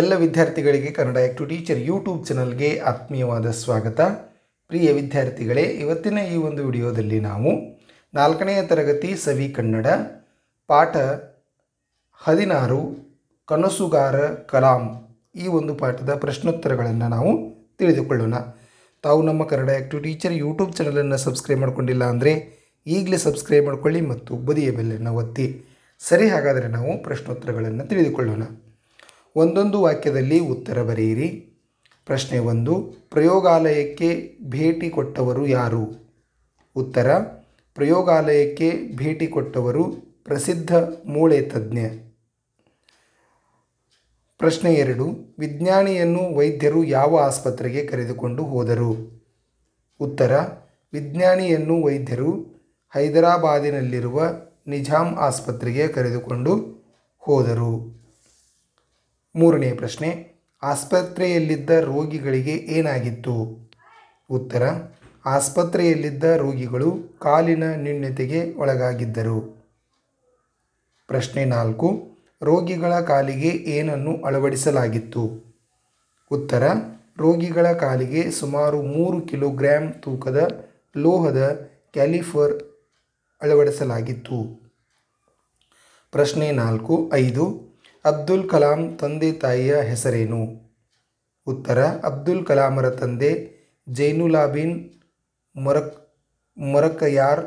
ಎಲ್ಲ ವಿದ್ಯಾರ್ಥಿಗಳಿಗೆ Kannada to teacher YouTube ಚಾನಲ್ಗೆ ಆತ್ಮೀಯವಾದ ಸ್ವಾಗತ ಪ್ರಿಯ ವಿದ್ಯಾರ್ಥಿಗಳೇ ಇವತ್ತಿನ ಈ ಒಂದು ವಿಡಿಯೋದಲ್ಲಿ ನಾವು ನಾಲ್ಕನೆಯ ತರಗತಿ ಸವಿ ಕನ್ನಡ ಪಾಠ ಹದಿನಾರು ಕನಸುಗಾರ ಕಲಾಂ ಈ ಒಂದು ಪಾಠದ ಪ್ರಶ್ನೋತ್ತರಗಳನ್ನು ನಾವು ತಿಳಿದುಕೊಳ್ಳೋಣ ತಾವು ನಮ್ಮ ಕನ್ನಡ ಆ್ಯಕ್ಟು ಟೀಚರ್ ಯೂಟ್ಯೂಬ್ ಚಾನಲನ್ನು ಸಬ್ಸ್ಕ್ರೈಬ್ ಮಾಡಿಕೊಂಡಿಲ್ಲ ಅಂದರೆ ಈಗಲೇ ಸಬ್ಸ್ಕ್ರೈಬ್ ಮಾಡಿಕೊಳ್ಳಿ ಮತ್ತು ಬದಿಯ ಬೆಲ್ಲನ್ನು ಒತ್ತಿ ಸರಿ ಹಾಗಾದರೆ ನಾವು ಪ್ರಶ್ನೋತ್ತರಗಳನ್ನು ತಿಳಿದುಕೊಳ್ಳೋಣ ಒಂದೊಂದು ವಾಕ್ಯದಲ್ಲಿ ಉತ್ತರ ಬರೆಯಿರಿ ಪ್ರಶ್ನೆ ಒಂದು ಪ್ರಯೋಗಾಲಯಕ್ಕೆ ಭೇಟಿ ಕೊಟ್ಟವರು ಯಾರು ಉತ್ತರ ಪ್ರಯೋಗಾಲಯಕ್ಕೆ ಭೇಟಿ ಕೊಟ್ಟವರು ಪ್ರಸಿದ್ಧ ಮೂಳೆ ತಜ್ಞ ಪ್ರಶ್ನೆ ಎರಡು ವಿಜ್ಞಾನಿಯನ್ನು ವೈದ್ಯರು ಯಾವ ಆಸ್ಪತ್ರೆಗೆ ಕರೆದುಕೊಂಡು ಹೋದರು ಉತ್ತರ ವಿಜ್ಞಾನಿಯನ್ನು ವೈದ್ಯರು ಹೈದರಾಬಾದಿನಲ್ಲಿರುವ ನಿಜಾಮ್ ಆಸ್ಪತ್ರೆಗೆ ಕರೆದುಕೊಂಡು ಹೋದರು ಮೂರನೇ ಪ್ರಶ್ನೆ ಆಸ್ಪತ್ರೆಯಲ್ಲಿದ್ದ ರೋಗಿಗಳಿಗೆ ಏನಾಗಿತ್ತು ಉತ್ತರ ಆಸ್ಪತ್ರೆಯಲ್ಲಿದ್ದ ರೋಗಿಗಳು ಕಾಲಿನ ನ್ಯೂನ್ಯತೆಗೆ ಒಳಗಾಗಿದ್ದರು ಪ್ರಶ್ನೆ ನಾಲ್ಕು ರೋಗಿಗಳ ಕಾಲಿಗೆ ಏನನ್ನು ಅಳವಡಿಸಲಾಗಿತ್ತು ಉತ್ತರ ರೋಗಿಗಳ ಕಾಲಿಗೆ ಸುಮಾರು ಮೂರು ಕಿಲೋಗ್ರಾಂ ತೂಕದ ಲೋಹದ ಕ್ಯಾಲಿಫರ್ ಅಳವಡಿಸಲಾಗಿತ್ತು ಪ್ರಶ್ನೆ ನಾಲ್ಕು ಐದು ಅಬ್ದುಲ್ ಕಲಾಂ ತಂದೆ ತಾಯಿಯ ಹೆಸರೇನು ಉತ್ತರ ಅಬ್ದುಲ್ ಕಲಾಮರ ತಂದೆ ಜೈನುಲಾಬಿನ್ ಮೊರಕ್ ಮೊರಕಯಾರ್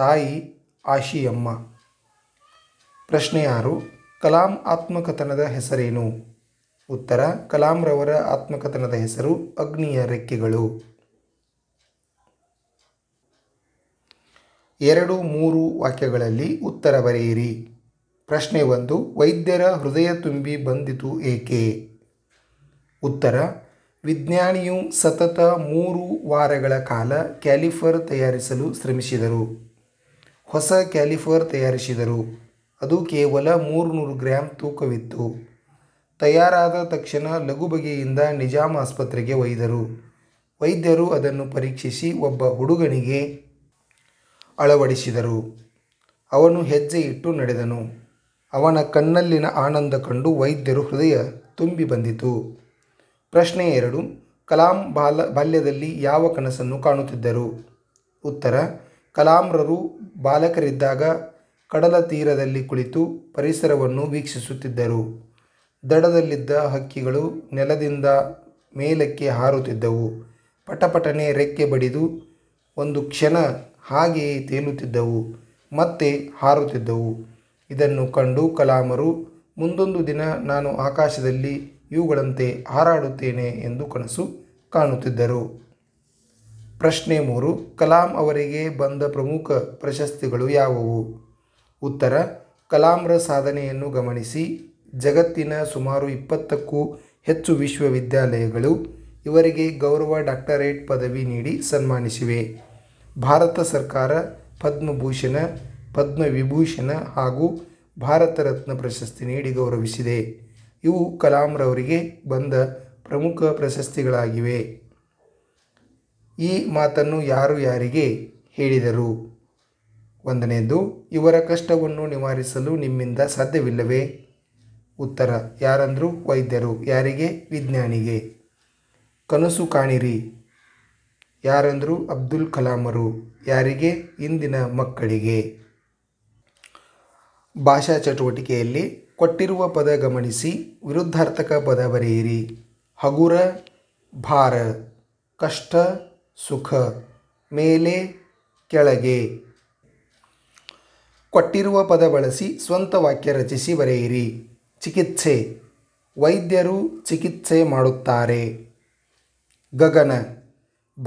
ತಾಯಿ ಆಶಿಯಮ್ಮ ಪ್ರಶ್ನೆ ಆರು ಕಲಾಂ ಆತ್ಮಕಥನದ ಹೆಸರೇನು ಉತ್ತರ ಕಲಾಂರವರ ಆತ್ಮಕಥನದ ಹೆಸರು ಅಗ್ನಿಯ ರೆಕ್ಕೆಗಳು ಎರಡು ಮೂರು ವಾಕ್ಯಗಳಲ್ಲಿ ಉತ್ತರ ಬರೆಯಿರಿ ಪ್ರಶ್ನೆ ಒಂದು ವೈದ್ಯರ ಹೃದಯ ತುಂಬಿ ಬಂದಿತು ಏಕೆ ಉತ್ತರ ವಿಜ್ಞಾನಿಯು ಸತತ ಮೂರು ವಾರಗಳ ಕಾಲ ಕ್ಯಾಲಿಫರ್ ತಯಾರಿಸಲು ಶ್ರಮಿಸಿದರು ಹೊಸ ಕ್ಯಾಲಿಫರ್ ತಯಾರಿಸಿದರು ಅದು ಕೇವಲ ಮೂರುನೂರು ಗ್ರಾಮ್ ತೂಕವಿತ್ತು ತಯಾರಾದ ತಕ್ಷಣ ಲಘು ಬಗೆಯಿಂದ ನಿಜಾಮ್ ಆಸ್ಪತ್ರೆಗೆ ಒಯ್ದರು ವೈದ್ಯರು ಅದನ್ನು ಪರೀಕ್ಷಿಸಿ ಒಬ್ಬ ಹುಡುಗನಿಗೆ ಅಳವಡಿಸಿದರು ಅವನು ಹೆಜ್ಜೆ ಇಟ್ಟು ನಡೆದನು ಅವನ ಕಣ್ಣಲ್ಲಿನ ಆನಂದ ಕಂಡು ವೈದ್ಯರು ಹೃದಯ ತುಂಬಿ ಬಂದಿತು ಪ್ರಶ್ನೆ ಎರಡು ಕಲಾಂ ಬಾಲ ಬಾಲ್ಯದಲ್ಲಿ ಯಾವ ಕನಸನ್ನು ಕಾಣುತ್ತಿದ್ದರು ಉತ್ತರ ಕಲಾಂರರು ಬಾಲಕರಿದ್ದಾಗ ಕಡಲ ತೀರದಲ್ಲಿ ಕುಳಿತು ಪರಿಸರವನ್ನು ವೀಕ್ಷಿಸುತ್ತಿದ್ದರು ದಡದಲ್ಲಿದ್ದ ಹಕ್ಕಿಗಳು ನೆಲದಿಂದ ಮೇಲಕ್ಕೆ ಹಾರುತ್ತಿದ್ದವು ಪಟಪಟನೆ ರೆಕ್ಕೆ ಬಡಿದು ಒಂದು ಕ್ಷಣ ಹಾಗೆಯೇ ತೇಲುತ್ತಿದ್ದವು ಮತ್ತೆ ಹಾರುತ್ತಿದ್ದವು ಇದನ್ನು ಕಂಡು ಕಲಾಮರು ಮುಂದೊಂದು ದಿನ ನಾನು ಆಕಾಶದಲ್ಲಿ ಇವುಗಳಂತೆ ಹಾರಾಡುತ್ತೇನೆ ಎಂದು ಕನಸು ಕಾಣುತ್ತಿದ್ದರು ಪ್ರಶ್ನೆ ಮೂರು ಕಲಾಂ ಅವರಿಗೆ ಬಂದ ಪ್ರಮುಖ ಪ್ರಶಸ್ತಿಗಳು ಯಾವುವು ಉತ್ತರ ಕಲಾಂರ ಸಾಧನೆಯನ್ನು ಗಮನಿಸಿ ಜಗತ್ತಿನ ಸುಮಾರು ಇಪ್ಪತ್ತಕ್ಕೂ ಹೆಚ್ಚು ವಿಶ್ವವಿದ್ಯಾಲಯಗಳು ಇವರಿಗೆ ಗೌರವ ಡಾಕ್ಟರೇಟ್ ಪದವಿ ನೀಡಿ ಸನ್ಮಾನಿಸಿವೆ ಭಾರತ ಸರ್ಕಾರ ಪದ್ಮಭೂಷಣ ಪದ್ಮವಿಭೂಷಣ ಹಾಗೂ ಭಾರತ ರತ್ನ ಪ್ರಶಸ್ತಿ ನೀಡಿ ಗೌರವಿಸಿದೆ ಇವು ಕಲಾಂರವರಿಗೆ ಬಂದ ಪ್ರಮುಖ ಪ್ರಶಸ್ತಿಗಳಾಗಿವೆ ಈ ಮಾತನ್ನು ಯಾರು ಯಾರಿಗೆ ಹೇಳಿದರು ಒಂದನೆಯದು ಇವರ ಕಷ್ಟವನ್ನು ನಿವಾರಿಸಲು ನಿಮ್ಮಿಂದ ಸಾಧ್ಯವಿಲ್ಲವೇ ಉತ್ತರ ಯಾರಂದರೂ ವೈದ್ಯರು ಯಾರಿಗೆ ವಿಜ್ಞಾನಿಗೆ ಕನಸು ಕಾಣಿರಿ ಯಾರಂದರೂ ಅಬ್ದುಲ್ ಕಲಾಮರು ಯಾರಿಗೆ ಇಂದಿನ ಮಕ್ಕಳಿಗೆ ಭಾಷಾ ಚಟುವಟಿಕೆಯಲ್ಲಿ ಕೊಟ್ಟಿರುವ ಪದ ಗಮನಿಸಿ ವಿರುದ್ಧಾರ್ಥಕ ಪದ ಬರೆಯಿರಿ ಹಗುರ ಭಾರ ಕಷ್ಟ ಸುಖ ಮೇಲೆ ಕೆಳಗೆ ಕೊಟ್ಟಿರುವ ಪದ ಬಳಸಿ ಸ್ವಂತ ವಾಕ್ಯ ರಚಿಸಿ ಬರೆಯಿರಿ ಚಿಕಿತ್ಸೆ ವೈದ್ಯರು ಚಿಕಿತ್ಸೆ ಮಾಡುತ್ತಾರೆ ಗಗನ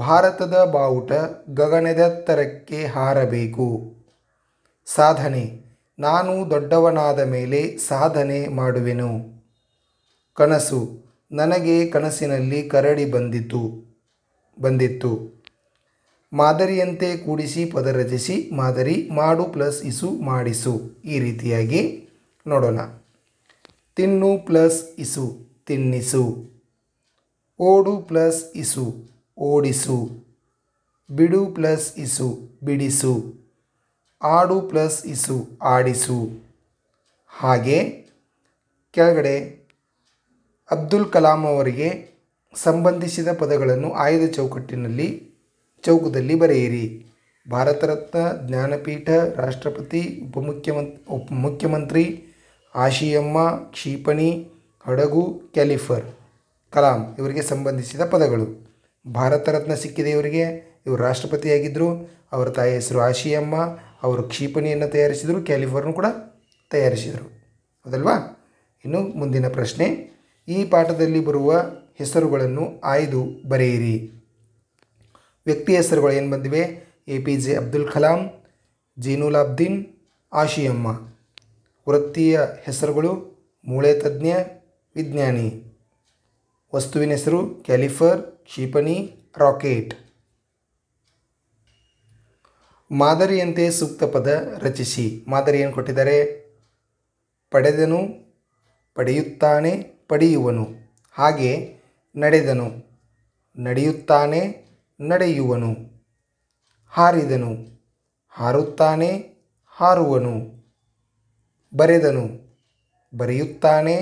ಭಾರತದ ಬಾವುಟ ಗಗನದತ್ತರಕ್ಕೆ ಹಾರಬೇಕು ಸಾಧನೆ ನಾನು ದೊಡ್ಡವನಾದ ಮೇಲೆ ಸಾಧನೆ ಮಾಡುವೆನು ಕನಸು ನನಗೆ ಕನಸಿನಲ್ಲಿ ಕರಡಿ ಬಂದಿತು ಬಂದಿತ್ತು ಮಾದರಿಯಂತೆ ಕೂಡಿಸಿ ಪದ ರಚಿಸಿ ಮಾದರಿ ಮಾಡು ಪ್ಲಸ್ ಇಸು ಮಾಡಿಸು ಈ ರೀತಿಯಾಗಿ ನೋಡೋಣ ತಿನ್ನು ಪ್ಲಸ್ ಇಸು ತಿನ್ನಿಸು ಓಡು ಪ್ಲಸ್ ಇಸು ಓಡಿಸು ಬಿಡು ಪ್ಲಸ್ ಇಸು ಬಿಡಿಸು ಆಡು ಪ್ಲಸ್ ಇಸು ಆಡಿಸು ಹಾಗೆ ಕೆಳಗಡೆ ಅಬ್ದುಲ್ ಕಲಾಂ ಅವರಿಗೆ ಸಂಬಂಧಿಸಿದ ಪದಗಳನ್ನು ಆಯ್ದ ಚೌಕಟ್ಟಿನಲ್ಲಿ ಚೌಕದಲ್ಲಿ ಬರೆಯಿರಿ ಭಾರತ ರತ್ನ ಜ್ಞಾನಪೀಠ ರಾಷ್ಟ್ರಪತಿ ಉಪಮುಖ್ಯಮಂತ್ ಉಪ ಮುಖ್ಯಮಂತ್ರಿ ಆಶಿಯಮ್ಮ ಕ್ಷಿಪಣಿ ಹಡಗು ಕ್ಯಾಲಿಫರ್ ಕಲಾಂ ಇವರಿಗೆ ಸಂಬಂಧಿಸಿದ ಪದಗಳು ಭಾರತ ರತ್ನ ಸಿಕ್ಕಿದೆ ಇವರಿಗೆ ಇವರು ರಾಷ್ಟ್ರಪತಿಯಾಗಿದ್ದರು ಅವರ ತಾಯಿ ಹೆಸರು ಆಶಿಯಮ್ಮ ಅವರು ಕ್ಷಿಪಣಿಯನ್ನು ತಯಾರಿಸಿದರು ಕ್ಯಾಲಿಫರ್ನು ಕೂಡ ತಯಾರಿಸಿದರು ಹೌದಲ್ವಾ ಇನ್ನು ಮುಂದಿನ ಪ್ರಶ್ನೆ ಈ ಪಾಠದಲ್ಲಿ ಬರುವ ಹೆಸರುಗಳನ್ನು ಆಯ್ದು ಬರೆಯಿರಿ ವ್ಯಕ್ತಿ ಹೆಸರುಗಳು ಏನು ಬಂದಿವೆ A P J Abdul Kalam Jainulabdeen Ashiamma ವೃತ್ತಿಯ ಹೆಸರುಗಳು ಮೂಳೆ ತಜ್ಞ ವಿಜ್ಞಾನಿ ವಸ್ತುವಿನ ಹೆಸರು ಕ್ಯಾಲಿಫರ್ ಕ್ಷಿಪಣಿ ರಾಕೆಟ್ ಮಾದರಿಯಂತೆ ಸೂಕ್ತ ಪದ ರಚಿಸಿ ಮಾದರಿ ಏನು ಕೊಟ್ಟಿದ್ದಾರೆ ಪಡೆದನು ಪಡೆಯುತ್ತಾನೆ ಪಡೆಯುವನು ಹಾಗೆ ನಡೆದನು ನಡೆಯುತ್ತಾನೆ ನಡೆಯುವನು ಹಾರಿದನು ಹಾರುತ್ತಾನೆ ಹಾರುವನು ಬರೆದನು ಬರೆಯುತ್ತಾನೆ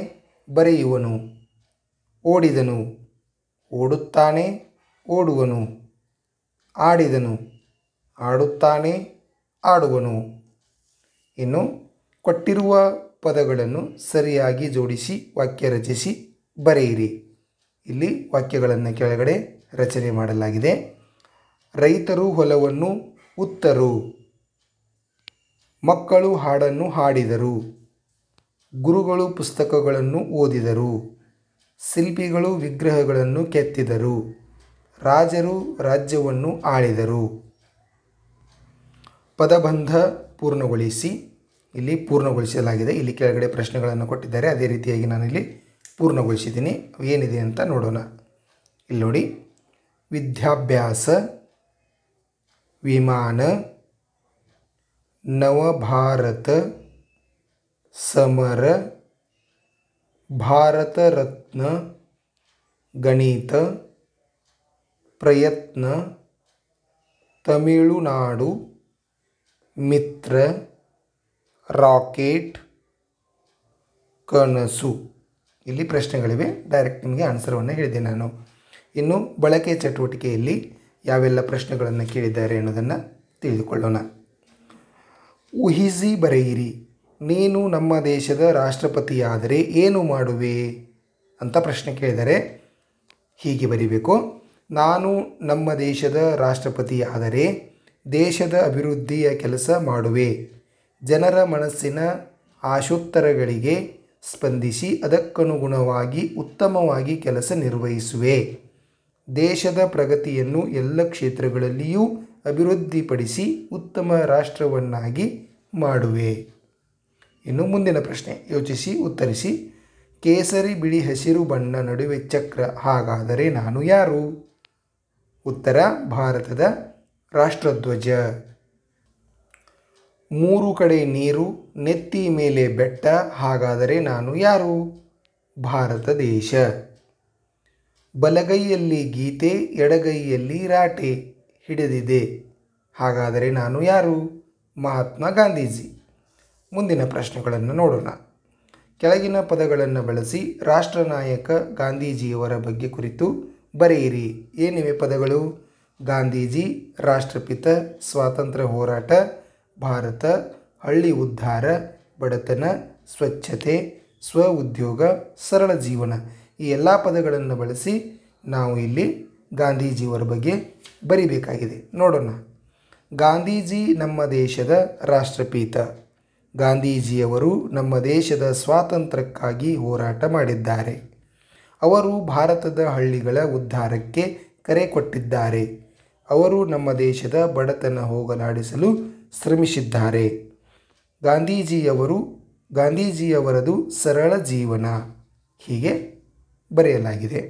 ಬರೆಯುವನು ಓಡಿದನು ಓಡುತ್ತಾನೆ ಓಡುವನು ಆಡಿದನು ಆಡುತ್ತಾನೆ ಆಡುವನು ಇನ್ನು ಕೊಟ್ಟಿರುವ ಪದಗಳನ್ನು ಸರಿಯಾಗಿ ಜೋಡಿಸಿ ವಾಕ್ಯ ರಚಿಸಿ ಬರೆಯಿರಿ ಇಲ್ಲಿ ವಾಕ್ಯಗಳನ್ನು ಕೆಳಗಡೆ ರಚನೆ ಮಾಡಲಾಗಿದೆ ರೈತರು ಹೊಲವನ್ನು ಉತ್ತರು ಮಕ್ಕಳು ಹಾಡನ್ನು ಹಾಡಿದರು ಗುರುಗಳು ಪುಸ್ತಕಗಳನ್ನು ಓದಿದರು ಶಿಲ್ಪಿಗಳು ವಿಗ್ರಹಗಳನ್ನು ಕೆತ್ತಿದರು ರಾಜರು ರಾಜ್ಯವನ್ನು ಆಳಿದರು ಪದಬಂಧ ಪೂರ್ಣಗೊಳಿಸಿ ಇಲ್ಲಿ ಪೂರ್ಣಗೊಳಿಸಲಾಗಿದೆ ಇಲ್ಲಿ ಕೆಳಗಡೆ ಪ್ರಶ್ನೆಗಳನ್ನು ಕೊಟ್ಟಿದ್ದಾರೆ ಅದೇ ರೀತಿಯಾಗಿ ನಾನಿಲ್ಲಿ ಪೂರ್ಣಗೊಳಿಸಿದ್ದೀನಿ ಏನಿದೆ ಅಂತ ನೋಡೋಣ ಇಲ್ಲಿ ನೋಡಿ ವಿದ್ಯಾಭ್ಯಾಸ ವಿಮಾನ ನವಭಾರತ ಸಮರ ಭಾರತ ರತ್ನ ಗಣಿತ ಪ್ರಯತ್ನ ತಮಿಳುನಾಡು ಮಿತ್ರ ರಾಕೆಟ್ ಕನಸು ಇಲ್ಲಿ ಪ್ರಶ್ನೆಗಳಿವೆ ಡೈರೆಕ್ಟ್ ನಿಮಗೆ ಆನ್ಸರವನ್ನು ಹೇಳಿದೆ ನಾನು ಇನ್ನು ಬಳಕೆ ಚಟುವಟಿಕೆಯಲ್ಲಿ ಯಾವೆಲ್ಲ ಪ್ರಶ್ನೆಗಳನ್ನು ಕೇಳಿದ್ದಾರೆ ಅನ್ನೋದನ್ನು ತಿಳಿದುಕೊಳ್ಳೋಣ ಊಹಿಸಿ ಬರೆಯಿರಿ ನೀನು ನಮ್ಮ ದೇಶದ ರಾಷ್ಟ್ರಪತಿಯಾದರೆ ಏನು ಮಾಡುವೆ ಅಂತ ಪ್ರಶ್ನೆ ಕೇಳಿದರೆ ಹೀಗೆ ಬರೀಬೇಕು ನಾನು ನಮ್ಮ ದೇಶದ ರಾಷ್ಟ್ರಪತಿಯಾದರೆ ದೇಶದ ಅಭಿವೃದ್ಧಿಯ ಕೆಲಸ ಮಾಡುವೆ ಜನರ ಮನಸ್ಸಿನ ಆಶೋತ್ತರಗಳಿಗೆ ಸ್ಪಂದಿಸಿ ಅದಕ್ಕನುಗುಣವಾಗಿ ಉತ್ತಮವಾಗಿ ಕೆಲಸ ನಿರ್ವಹಿಸುವೆ ದೇಶದ ಪ್ರಗತಿಯನ್ನು ಎಲ್ಲ ಕ್ಷೇತ್ರಗಳಲ್ಲಿಯೂ ಅಭಿವೃದ್ಧಿಪಡಿಸಿ ಉತ್ತಮ ರಾಷ್ಟ್ರವನ್ನಾಗಿ ಮಾಡುವೆ ಇನ್ನು ಮುಂದಿನ ಪ್ರಶ್ನೆ ಯೋಚಿಸಿ ಉತ್ತರಿಸಿ ಕೇಸರಿ ಬಿಳಿ ಹಸಿರು ಬಣ್ಣ ನಡುವೆ ಚಕ್ರ ಹಾಗಾದರೆ ನಾನು ಯಾರು ಉತ್ತರ ಭಾರತದ ರಾಷ್ಟ್ರಧ್ವಜ ಮೂರು ಕಡೆ ನೀರು ನೆತ್ತಿ ಮೇಲೆ ಬೆಟ್ಟ ಹಾಗಾದರೆ ನಾನು ಯಾರು ಭಾರತ ದೇಶ ಬಲಗೈಯಲ್ಲಿ ಗೀತೆ ಎಡಗೈಯಲ್ಲಿ ರಾಟೆ ಹಿಡಿದಿದೆ ಹಾಗಾದರೆ ನಾನು ಯಾರು ಮಹಾತ್ಮ ಗಾಂಧೀಜಿ ಮುಂದಿನ ಪ್ರಶ್ನೆಗಳನ್ನು ನೋಡೋಣ ಕೆಳಗಿನ ಪದಗಳನ್ನು ಬಳಸಿ ರಾಷ್ಟ್ರನಾಯಕ ಗಾಂಧೀಜಿಯವರ ಬಗ್ಗೆ ಕುರಿತು ಬರೆಯಿರಿ ಏನಿವೆ ಪದಗಳು ಗಾಂಧೀಜಿ ರಾಷ್ಟ್ರಪಿತ ಸ್ವಾತಂತ್ರ್ಯ ಹೋರಾಟ ಭಾರತ ಹಳ್ಳಿ ಉದ್ಧಾರ ಬಡತನ ಸ್ವಚ್ಛತೆ ಸ್ವ ಉದ್ಯೋಗ ಸರಳ ಜೀವನ ಈ ಎಲ್ಲ ಪದಗಳನ್ನು ಬಳಸಿ ನಾವು ಇಲ್ಲಿ ಗಾಂಧೀಜಿಯವರ ಬಗ್ಗೆ ಬರಿಬೇಕಾಗಿದೆ ನೋಡೋಣ ಗಾಂಧೀಜಿ ನಮ್ಮ ದೇಶದ ರಾಷ್ಟ್ರಪಿತ ಗಾಂಧೀಜಿಯವರು ನಮ್ಮ ದೇಶದ ಸ್ವಾತಂತ್ರ್ಯಕ್ಕಾಗಿ ಹೋರಾಟ ಮಾಡಿದ್ದಾರೆ ಅವರು ಭಾರತದ ಹಳ್ಳಿಗಳ ಉದ್ಧಾರಕ್ಕೆ ಕರೆ ಕೊಟ್ಟಿದ್ದಾರೆ ಅವರು ನಮ್ಮ ದೇಶದ ಬಡತನ ಹೋಗಲಾಡಿಸಲು ಶ್ರಮಿಸಿದ್ದಾರೆ ಗಾಂಧೀಜಿಯವರು ಗಾಂಧೀಜಿಯವರದು ಸರಳ ಜೀವನ ಹೀಗೆ ಬರೆಯಲಾಗಿದೆ